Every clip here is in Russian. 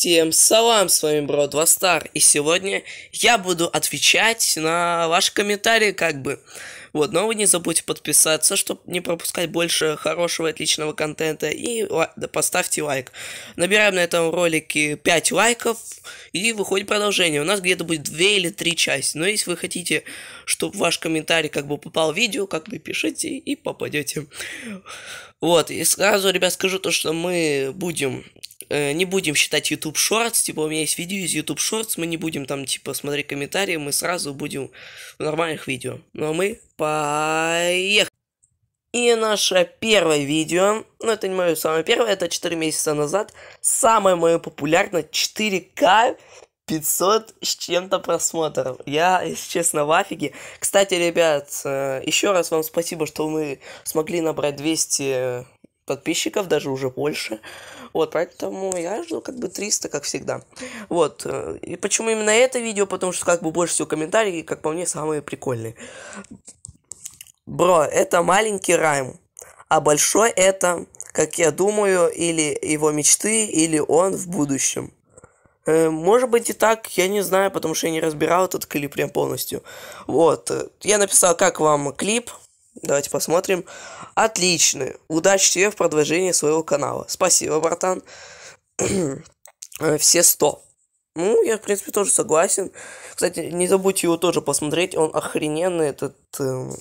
Всем салам, с вами Бро Два Стар, и сегодня я буду отвечать на ваши комментарии, как бы. Вот, но вы не забудьте подписаться, чтобы не пропускать больше хорошего отличного контента, и ла- да, поставьте лайк. Набираем на этом ролике 5 лайков, и выходит продолжение. У нас где-то будет 2 или 3 части, но если вы хотите, чтобы ваш комментарий как бы попал в видео, как бы пишите и попадете. Вот, и сразу, ребят, скажу то, что мы будем э, не будем считать YouTube Shorts, типа у меня есть видео из YouTube Shorts, мы не будем там, типа, смотреть комментарии, мы сразу будем в нормальных видео. Ну а мы поехали! И наше первое видео, ну это не мое самое первое, это 4 месяца назад, самое мое популярное, 4К 500 с чем-то просмотров. Я, если честно, в афиге. Кстати, ребят, э, еще раз вам спасибо, что мы смогли набрать 200 подписчиков, даже уже больше. Вот, поэтому я жду как бы 300, как всегда. Вот, э, и почему именно это видео, потому что как бы больше всего комментарии, как по мне, самые прикольные. Бро, это маленький райм, а большой это, как я думаю, или его мечты, или он в будущем. Э, может быть и так, я не знаю, потому что я не разбирал этот клип прям полностью. Вот, э, я написал, как вам клип, Давайте посмотрим. Отлично. Удачи тебе в продвижении своего канала. Спасибо, братан. Э, все 100. Ну, я, в принципе, тоже согласен. Кстати, не забудьте его тоже посмотреть. Он охрененный, этот эм,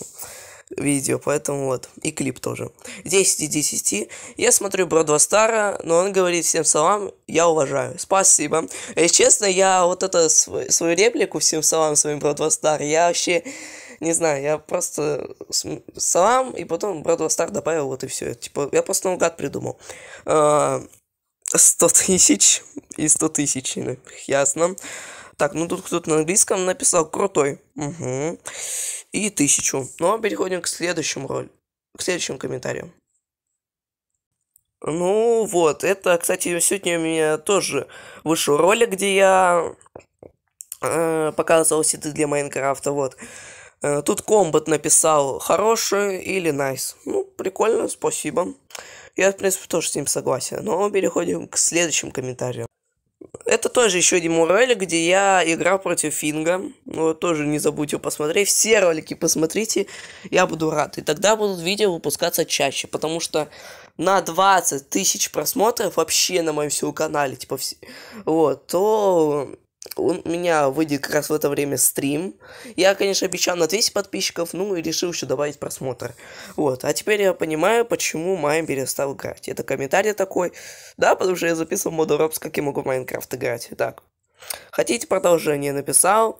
видео. Поэтому вот. И клип тоже. 10 из 10. Я смотрю Бро 2 Стара, но он говорит всем салам, я уважаю. Спасибо. И, честно, я вот это свою реплику всем салам своим Бро 2 Стар, я вообще не знаю, я просто салам, и потом Брадвел Стар добавил, вот и все. Типа, я просто наугад придумал. 100 а, тысяч и 100 тысяч, ну, ясно. Так, ну тут кто-то на английском написал крутой. Угу. И тысячу. Но ну, а переходим к следующему роли К следующему комментарию. Ну вот, это, кстати, сегодня у меня тоже вышел ролик, где я э, показывал сиды для Майнкрафта, вот. Э, тут комбат написал «хороший» или «nice». Ну, прикольно, спасибо. Я, в принципе, тоже с ним согласен. Но переходим к следующим комментариям. Это тоже еще один ролик, где я играл против Финга. Ну тоже не забудьте посмотреть. Все ролики посмотрите, я буду рад. И тогда будут видео выпускаться чаще, потому что на 20 тысяч просмотров вообще на моем всем канале, типа, все, вот, то у меня выйдет как раз в это время стрим. Я, конечно, обещал на 200 подписчиков, ну и решил еще добавить просмотр. Вот, а теперь я понимаю, почему Майм перестал играть. Это комментарий такой, да, потому что я записывал моду Робс, как я могу в Майнкрафт играть. Так, хотите продолжение, написал.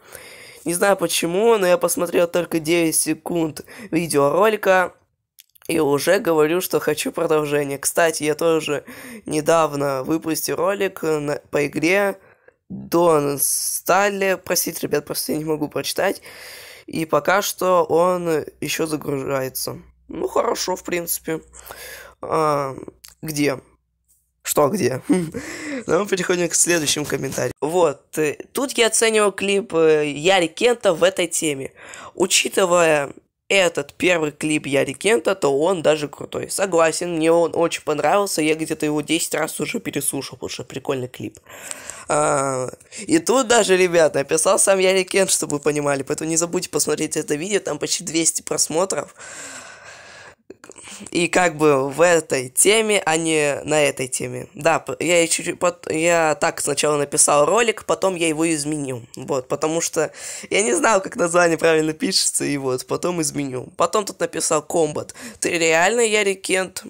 Не знаю почему, но я посмотрел только 9 секунд видеоролика и уже говорю, что хочу продолжение. Кстати, я тоже недавно выпустил ролик на, по игре Дон Сталле. Простите, ребят, просто я не могу прочитать. И пока что он еще загружается. Ну, хорошо, в принципе. А, где? Что где? Но ну, мы переходим к следующему комментарию. Вот, э, тут я оцениваю клип э, Яри Кента в этой теме. Учитывая этот первый клип Яри Кента, то он даже крутой. Согласен, мне он очень понравился, я где-то его 10 раз уже переслушал, потому что прикольный клип. А, и тут даже, ребят, написал сам Яри Кент, чтобы вы понимали, поэтому не забудьте посмотреть это видео, там почти 200 просмотров и как бы в этой теме, а не на этой теме. Да, я, чуть, я так сначала написал ролик, потом я его изменил. Вот, потому что я не знал, как название правильно пишется, и вот, потом изменил. Потом тут написал комбат. Ты реально ярикент,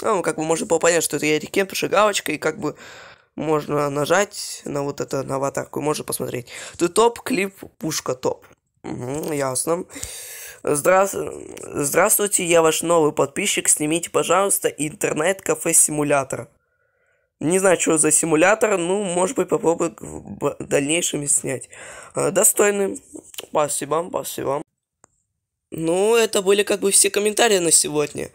Ну, как бы можно было понять, что это ярикент, Кент, потому что галочка, и как бы можно нажать на вот это, на аватарку, и можно посмотреть. Ты топ, клип, пушка топ. Угу, ясно. Здра... Здравствуйте, я ваш новый подписчик. Снимите, пожалуйста, интернет-кафе симулятор. Не знаю, что за симулятор, ну, может быть, попробую в дальнейшем снять. А, достойный. Спасибо, спасибо. Ну, это были как бы все комментарии на сегодня.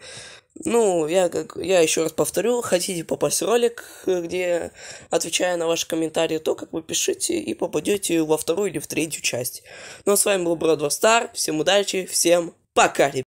Ну, я, как, я еще раз повторю, хотите попасть в ролик, где отвечаю на ваши комментарии, то как вы пишите и попадете во вторую или в третью часть. Ну а с вами был Бродвар Стар, всем удачи, всем пока, ребята.